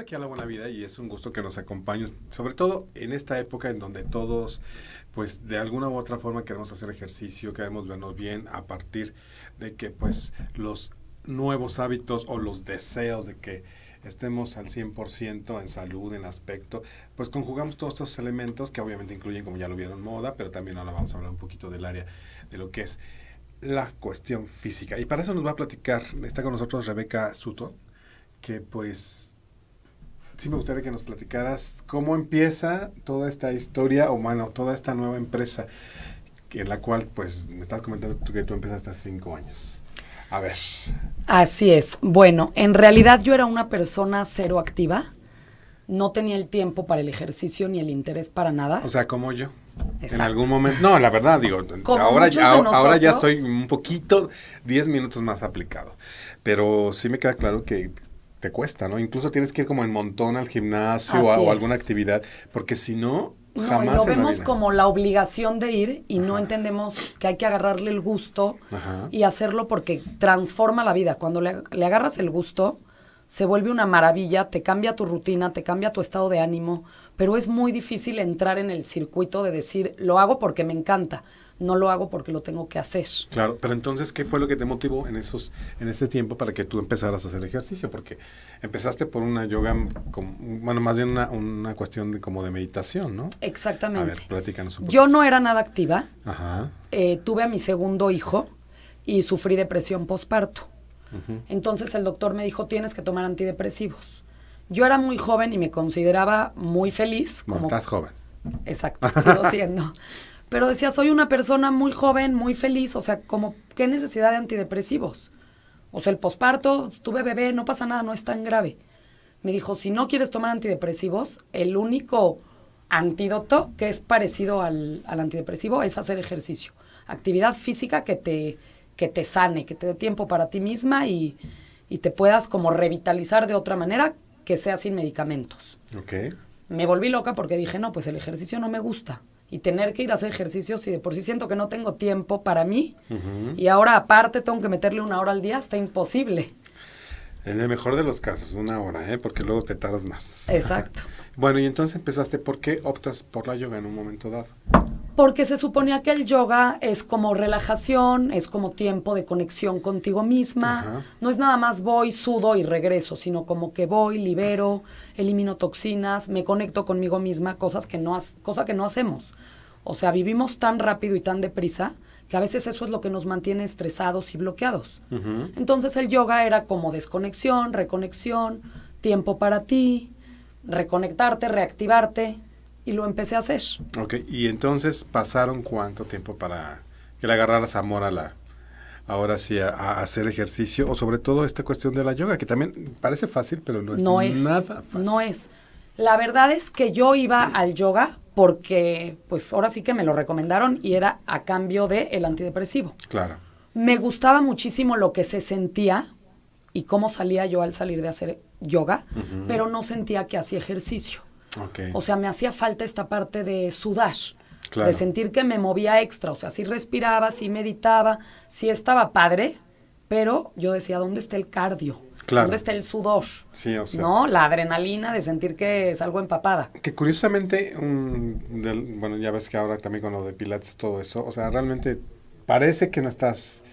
aquí a La Buena Vida y es un gusto que nos acompañes, sobre todo en esta época en donde todos, pues de alguna u otra forma queremos hacer ejercicio, queremos vernos bien a partir de que pues los nuevos hábitos o los deseos de que estemos al 100% en salud, en aspecto, pues conjugamos todos estos elementos que obviamente incluyen, como ya lo vieron, moda, pero también ahora vamos a hablar un poquito del área de lo que es la cuestión física. Y para eso nos va a platicar, está con nosotros Rebeca Suto, que pues sí me gustaría que nos platicaras cómo empieza toda esta historia, o bueno, toda esta nueva empresa, en la cual, pues, me estás comentando que tú empezaste hace cinco años. A ver. Así es. Bueno, en realidad yo era una persona cero activa. No tenía el tiempo para el ejercicio ni el interés para nada. O sea, como yo. En algún momento. No, la verdad, digo, ahora, ya, ahora ya estoy un poquito, diez minutos más aplicado. Pero sí me queda claro que te cuesta, ¿no? Incluso tienes que ir como en montón al gimnasio o, alguna actividad, porque si no, jamás. lo vemos como la obligación de ir y no entendemos que hay que agarrarle el gusto y hacerlo porque transforma la vida. Cuando le, agarras el gusto, se vuelve una maravilla, te cambia tu rutina, te cambia tu estado de ánimo, pero es muy difícil entrar en el circuito de decir, lo hago porque me encanta no lo hago porque lo tengo que hacer. Claro, pero entonces, ¿qué fue lo que te motivó en esos, en este tiempo para que tú empezaras a hacer ejercicio? Porque empezaste por una yoga, bueno, más bien una, cuestión de, como de meditación, ¿no? Exactamente. A ver, platícanos un poco. Yo no era nada activa. Eh, tuve a mi segundo hijo y sufrí depresión posparto. Entonces el doctor me dijo, tienes que tomar antidepresivos. Yo era muy joven y me consideraba muy feliz. como... estás joven. Exacto, sigo siendo. Pero decía, soy una persona muy joven, muy feliz, o sea, como, ¿qué necesidad de antidepresivos? O sea, el posparto, tuve bebé, no pasa nada, no es tan grave. Me dijo, si no quieres tomar antidepresivos, el único antídoto que es parecido al, antidepresivo es hacer ejercicio. Actividad física que te, que te sane, que te dé tiempo para ti misma y, y te puedas como revitalizar de otra manera que sea sin medicamentos. Me volví loca porque dije, no, pues el ejercicio no me gusta y tener que ir a hacer ejercicios y de por sí siento que no tengo tiempo para mí y ahora aparte tengo que meterle una hora al día, está imposible. En el mejor de los casos, una hora, ¿eh? porque luego te tardas más. Exacto. bueno, y entonces empezaste, ¿por qué optas por la yoga en un momento dado? Porque se suponía que el yoga es como relajación, es como tiempo de conexión contigo misma. No es nada más voy, sudo y regreso, sino como que voy, libero, elimino toxinas, me conecto conmigo misma, cosas que no, cosa que no hacemos. O sea, vivimos tan rápido y tan deprisa que a veces eso es lo que nos mantiene estresados y bloqueados. Entonces el yoga era como desconexión, reconexión, tiempo para ti, reconectarte, reactivarte y lo empecé a hacer. Ok, y entonces pasaron cuánto tiempo para que le agarraras amor a la, ahora sí a, hacer ejercicio o sobre todo esta cuestión de la yoga, que también parece fácil, pero no es, nada fácil. No es. La verdad es que yo iba al yoga porque pues ahora sí que me lo recomendaron y era a cambio de el antidepresivo. Claro. Me gustaba muchísimo lo que se sentía y cómo salía yo al salir de hacer yoga, pero no sentía que hacía ejercicio. O sea, me hacía falta esta parte de sudar, de sentir que me movía extra. O sea, sí respiraba, sí meditaba, sí estaba padre, pero yo decía, ¿dónde está el cardio? ¿Dónde está el sudor? Sí, o sea. ¿No? La adrenalina de sentir que es algo empapada. Que curiosamente, del, bueno, ya ves que ahora también con lo de Pilates, todo eso, o sea, realmente parece que no estás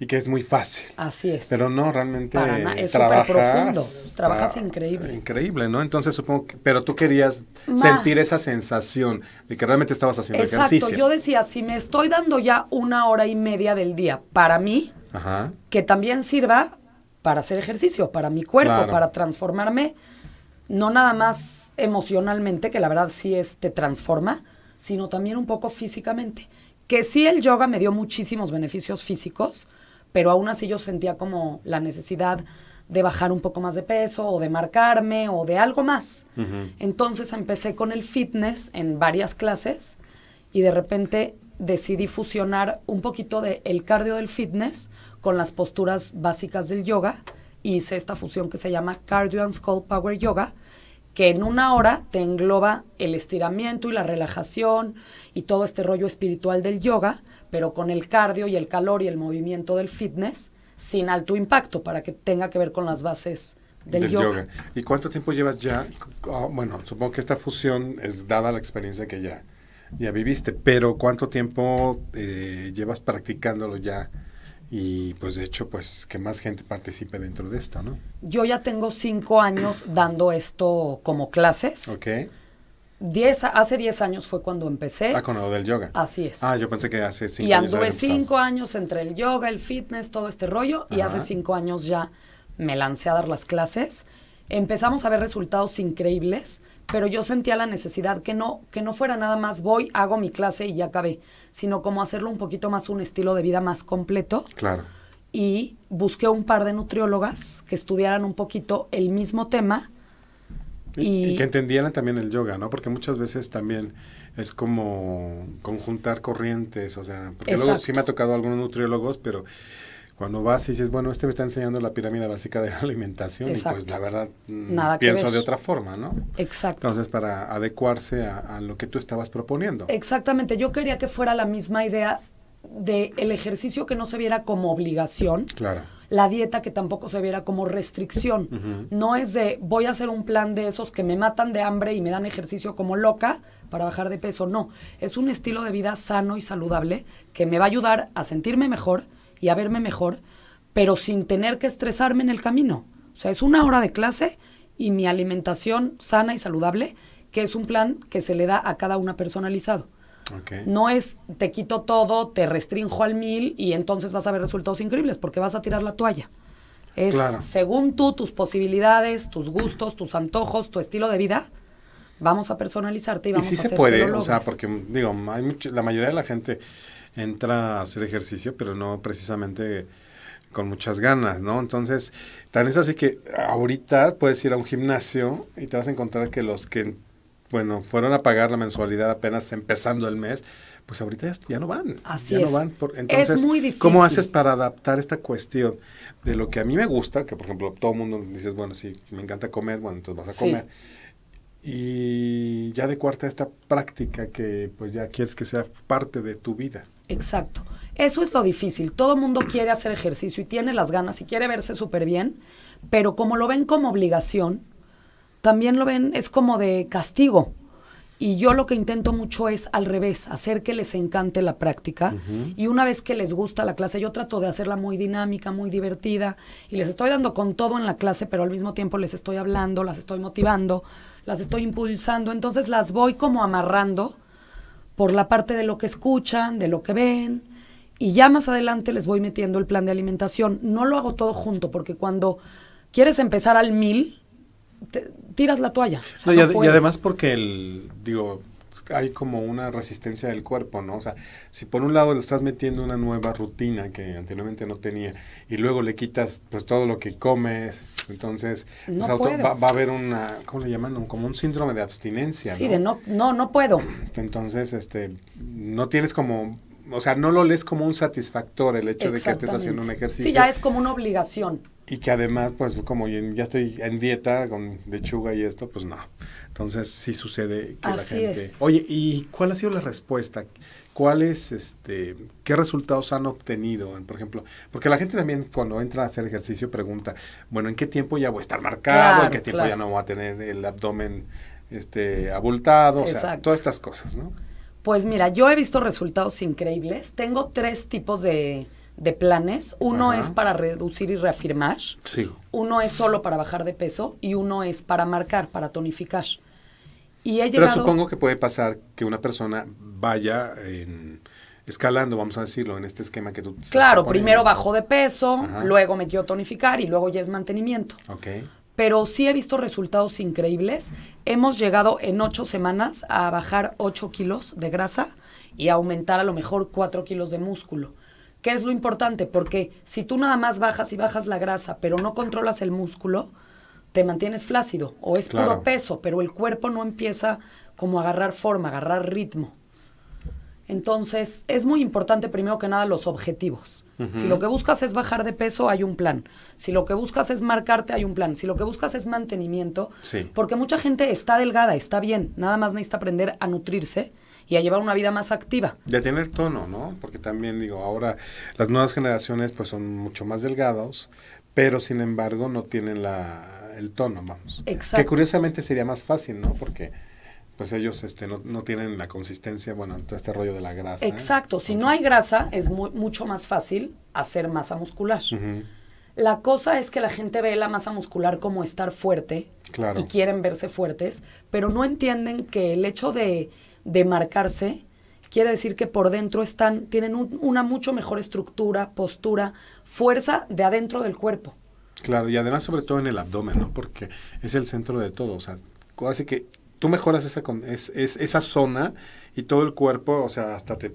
y que es muy fácil. Así es. Pero no, realmente Ah, es profundo. trabajas increíble. Increíble, ¿no? Entonces supongo que, pero tú querías sentir esa sensación de que realmente estabas haciendo Exacto. Yo decía, si me estoy dando ya una hora y media del día para mí, que también sirva para hacer ejercicio, para mi cuerpo, para transformarme, no nada más emocionalmente, que la verdad sí es, te transforma, sino también un poco físicamente. Que sí el yoga me dio muchísimos beneficios físicos, pero aún así yo sentía como la necesidad de bajar un poco más de peso o de marcarme o de algo más. Entonces empecé con el fitness en varias clases y de repente decidí fusionar un poquito de el cardio del fitness con las posturas básicas del yoga hice esta fusión que se llama Cardio and Skull Power Yoga, que en una hora te engloba el estiramiento y la relajación y todo este rollo espiritual del yoga pero con el cardio y el calor y el movimiento del fitness sin alto impacto para que tenga que ver con las bases del, yoga. ¿Y cuánto tiempo llevas ya? Ah, bueno, supongo que esta fusión es dada la experiencia que ya, ya viviste, pero ¿cuánto tiempo eh, llevas practicándolo ya? y pues de hecho pues que más gente participe dentro de esto, ¿no? Yo ya tengo cinco años dando esto como clases. Okay. Diez, hace 10 años fue cuando empecé. Ah, con lo del yoga. Así es. Ah, yo pensé que hace 5 años. Y anduve 5 años entre el yoga, el fitness, todo este rollo. Y hace 5 años ya me lancé a dar las clases. Empezamos a ver resultados increíbles, pero yo sentía la necesidad que no, que no fuera nada más voy, hago mi clase y ya acabé, sino como hacerlo un poquito más un estilo de vida más completo. Claro. Y busqué un par de nutriólogas que estudiaran un poquito el mismo tema y, que entendieran también el yoga, ¿no? Porque muchas veces también es como conjuntar corrientes, o sea, porque luego sí me ha tocado algunos nutriólogos, pero cuando vas y dices, bueno, este me está enseñando la pirámide básica de la alimentación y pues la verdad mm, pienso de otra forma, ¿no? Exacto. Entonces, para adecuarse a, lo que tú estabas proponiendo. Exactamente, yo quería que fuera la misma idea del el ejercicio que no se viera como obligación. Claro la dieta que tampoco se viera como restricción. No es de voy a hacer un plan de esos que me matan de hambre y me dan ejercicio como loca para bajar de peso. No, es un estilo de vida sano y saludable que me va a ayudar a sentirme mejor y a verme mejor, pero sin tener que estresarme en el camino. O sea, es una hora de clase y mi alimentación sana y saludable, que es un plan que se le da a cada una personalizado. No es te quito todo, te restrinjo al mil y entonces vas a ver resultados increíbles porque vas a tirar la toalla. Es según tú, tus posibilidades, tus gustos, tus antojos, tu estilo de vida. Vamos a personalizarte y vamos y sí se puede, o sea, porque digo, la mayoría de la gente entra a hacer ejercicio, pero no precisamente con muchas ganas, ¿no? Entonces, tan es así que ahorita puedes ir a un gimnasio y te vas a encontrar que los que bueno, fueron a pagar la mensualidad apenas empezando el mes, pues ahorita ya, no van. Así ya es. no van. entonces, es muy difícil. ¿cómo haces para adaptar esta cuestión de lo que a mí me gusta, que por ejemplo todo el mundo dices, bueno, sí, me encanta comer, bueno, entonces vas a comer. Y ya de cuarta esta práctica que pues ya quieres que sea parte de tu vida. Exacto. Eso es lo difícil. Todo el mundo quiere hacer ejercicio y tiene las ganas y quiere verse súper bien, pero como lo ven como obligación, también lo ven, es como de castigo. Y yo lo que intento mucho es al revés, hacer que les encante la práctica. Y una vez que les gusta la clase, yo trato de hacerla muy dinámica, muy divertida. Y les estoy dando con todo en la clase, pero al mismo tiempo les estoy hablando, las estoy motivando, las estoy impulsando. Entonces las voy como amarrando por la parte de lo que escuchan, de lo que ven. Y ya más adelante les voy metiendo el plan de alimentación. No lo hago todo junto, porque cuando quieres empezar al mil, tiras la toalla. y, además porque el, digo, hay como una resistencia del cuerpo, ¿no? O sea, si por un lado le estás metiendo una nueva rutina que anteriormente no tenía y luego le quitas pues todo lo que comes, entonces pues, va, a haber una, ¿cómo le llaman? Como un síndrome de abstinencia. Sí, de no, no, no puedo. Entonces, este, no tienes como o sea, no lo lees como un satisfactor el hecho de que estés haciendo un ejercicio. Sí, ya es como una obligación. Y que además, pues como ya estoy en dieta con lechuga y esto, pues no. Entonces sí sucede que la gente... Oye, ¿y cuál ha sido la respuesta? ¿Cuáles, este, qué resultados han obtenido? Por ejemplo, porque la gente también cuando entra a hacer ejercicio pregunta, bueno, ¿en qué tiempo ya voy a estar marcado? ¿En qué tiempo ya no voy a tener el abdomen este, abultado? O sea, todas estas cosas, ¿no? Pues mira, yo he visto resultados increíbles. Tengo tres tipos de, planes. Uno es para reducir y reafirmar. Sí. Uno es solo para bajar de peso y uno es para marcar, para tonificar. Y he Pero supongo que puede pasar que una persona vaya escalando, vamos a decirlo, en este esquema que tú... Claro, primero bajo de peso, luego me metió tonificar y luego ya es mantenimiento. Ok pero sí he visto resultados increíbles. Hemos llegado en ocho semanas a bajar ocho kilos de grasa y a aumentar a lo mejor cuatro kilos de músculo. ¿Qué es lo importante? Porque si tú nada más bajas y bajas la grasa, pero no controlas el músculo, te mantienes flácido o es puro peso, pero el cuerpo no empieza como a agarrar forma, agarrar ritmo. Entonces, es muy importante primero que nada los objetivos. Si lo que buscas es bajar de peso, hay un plan. Si lo que buscas es marcarte, hay un plan. Si lo que buscas es mantenimiento, sí. porque mucha gente está delgada, está bien, nada más necesita aprender a nutrirse y a llevar una vida más activa. Y a tener tono, ¿no? Porque también digo, ahora las nuevas generaciones pues son mucho más delgados, pero sin embargo no tienen la, el tono, vamos. Exacto. Que curiosamente sería más fácil, ¿no? Porque pues ellos este, no, tienen la consistencia, bueno, todo este rollo de la grasa. Exacto, si no hay grasa es mucho más fácil hacer masa muscular. La cosa es que la gente ve la masa muscular como estar fuerte y quieren verse fuertes, pero no entienden que el hecho de, marcarse quiere decir que por dentro están, tienen una mucho mejor estructura, postura, fuerza de adentro del cuerpo. Claro, y además sobre todo en el abdomen, ¿no? Porque es el centro de todo, o sea, que tú mejoras esa, es, esa zona y todo el cuerpo, o sea, hasta te,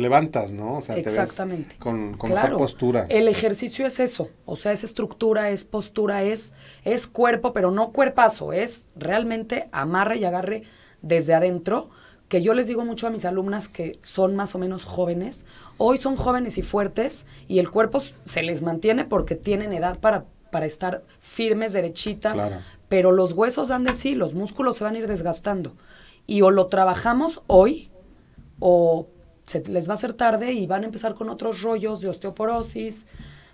levantas, ¿no? O sea, Te ves con, con mejor postura. El ejercicio es eso, o sea, es estructura, es postura, es, es cuerpo, pero no cuerpazo, es realmente amarre y agarre desde adentro, que yo les digo mucho a mis alumnas que son más o menos jóvenes, hoy son jóvenes y fuertes y el cuerpo se les mantiene porque tienen edad para, para estar firmes, derechitas, claro pero los huesos dan de sí, los músculos se van a ir desgastando. Y o lo trabajamos hoy, o se les va a hacer tarde y van a empezar con otros rollos de osteoporosis,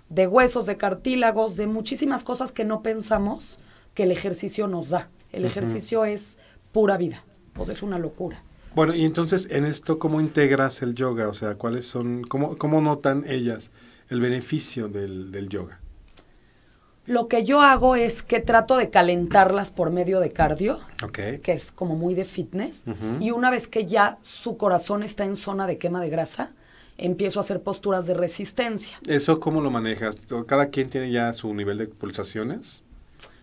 de huesos, de cartílagos, de muchísimas cosas que no pensamos que el ejercicio nos da. El ejercicio es pura vida, pues es una locura. Bueno, y entonces en esto, ¿cómo integras el yoga? O sea, ¿cuáles son, cómo, cómo notan ellas el beneficio del yoga? Lo que yo hago es que trato de calentarlas por medio de cardio, que es como muy de fitness, y una vez que ya su corazón está en zona de quema de grasa, empiezo a hacer posturas de resistencia. ¿Eso cómo lo manejas? ¿Cada quien tiene ya su nivel de pulsaciones?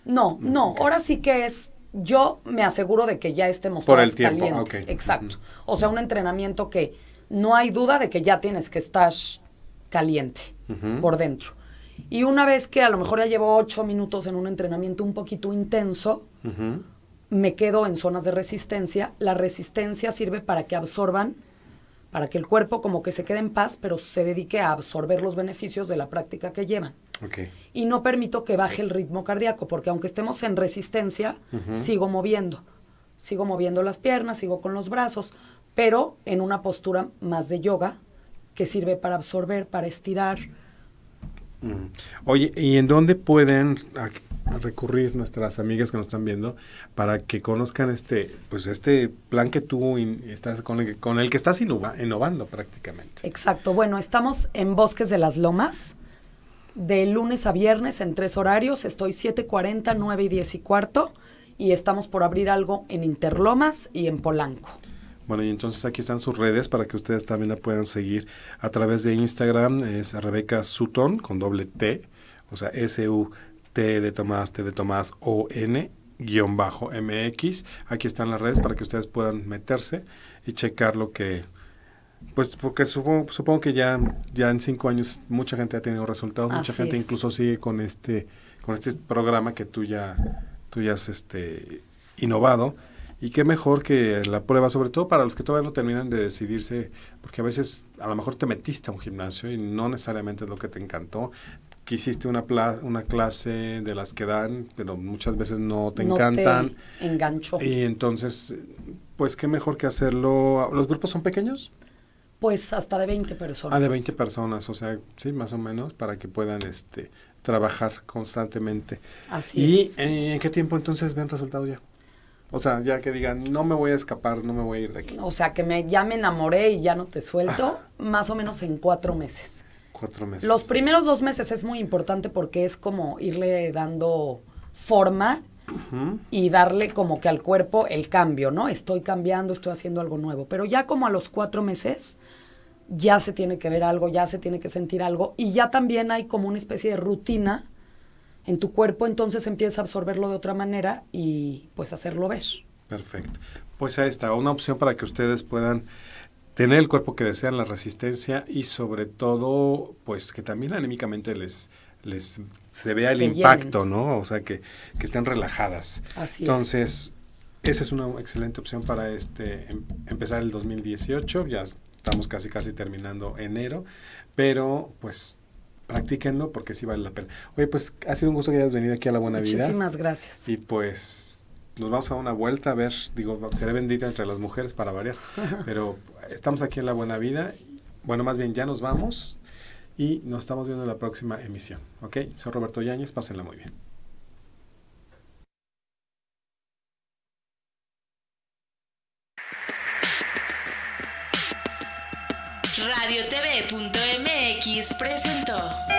No, mm, no, ahora sí que es, yo me aseguro de que ya estemos Por el tiempo. Exacto. O sea, un entrenamiento que no hay duda de que ya tienes que estar caliente por dentro. Y una vez que a lo mejor ya llevo ocho minutos en un entrenamiento un poquito intenso, me quedo en zonas de resistencia. La resistencia sirve para que absorban, para que el cuerpo como que se quede en paz, pero se dedique a absorber los beneficios de la práctica que llevan. Y no permito que baje el ritmo cardíaco, porque aunque estemos en resistencia, sigo moviendo. Sigo moviendo las piernas, sigo con los brazos, pero en una postura más de yoga, que sirve para absorber, para estirar Mm. Oye, ¿y en dónde pueden recurrir nuestras amigas que nos están viendo para que conozcan este, pues este plan que tú estás con el, que estás innovando prácticamente? Exacto. Bueno, estamos en Bosques de las Lomas de lunes a viernes en tres horarios. Estoy 7:40, 9 y 10 y cuarto y estamos por abrir algo en Interlomas y en Polanco. Bueno, y entonces aquí están sus redes para que ustedes también la puedan seguir a través de Instagram. Es Rebeca Sutton con doble T, o sea, S-U-T de Tomás, T de Tomás, O-N, guión bajo MX. Aquí están las redes para que ustedes puedan meterse y checar lo que... Pues porque supongo, supongo que ya, ya en cinco años mucha gente ha tenido resultados, mucha gente incluso sigue con este, con este programa que tú ya, tú ya has este, innovado y qué mejor que la prueba, sobre todo para los que todavía no terminan de decidirse, porque a veces a lo mejor te metiste a un gimnasio y no necesariamente es lo que te encantó. Quisiste una, una clase de las que dan, pero muchas veces no te encantan. Te enganchó. Y entonces, pues qué mejor que hacerlo. ¿Los grupos son pequeños? Pues hasta de 20 personas. Ah, de 20 personas, o sea, sí, más o menos, para que puedan este, trabajar constantemente. Así ¿Y es. ¿en, eh, en qué tiempo entonces ven resultado ya? O sea, ya que digan, no me voy a escapar, no me voy a ir de aquí. O sea, que me, ya me enamoré y ya no te suelto, más o menos en cuatro meses. Cuatro meses. Los primeros dos meses es muy importante porque es como irle dando forma y darle como que al cuerpo el cambio, ¿no? Estoy cambiando, estoy haciendo algo nuevo. Pero ya como a los cuatro meses ya se tiene que ver algo, ya se tiene que sentir algo y ya también hay como una especie de rutina en tu cuerpo, entonces empieza a absorberlo de otra manera y pues hacerlo ver. Perfecto. Pues ahí está, una opción para que ustedes puedan tener el cuerpo que desean, la resistencia y sobre todo, pues que también anímicamente les, les se vea el impacto, ¿no? O sea, que, estén relajadas. Así Entonces, esa es una excelente opción para este em, empezar el 2018, ya estamos casi casi terminando enero, pero pues practíquenlo porque sí vale la pena. Oye, pues ha sido un gusto que hayas venido aquí a La Buena Vida. Muchísimas gracias. Y pues nos vamos a dar una vuelta a ver, digo, seré bendita entre las mujeres para variar, pero estamos aquí en La Buena Vida. Bueno, más bien ya nos vamos y nos estamos viendo en la próxima emisión. ¿Ok? Soy Roberto Yáñez, pásenla muy bien. presento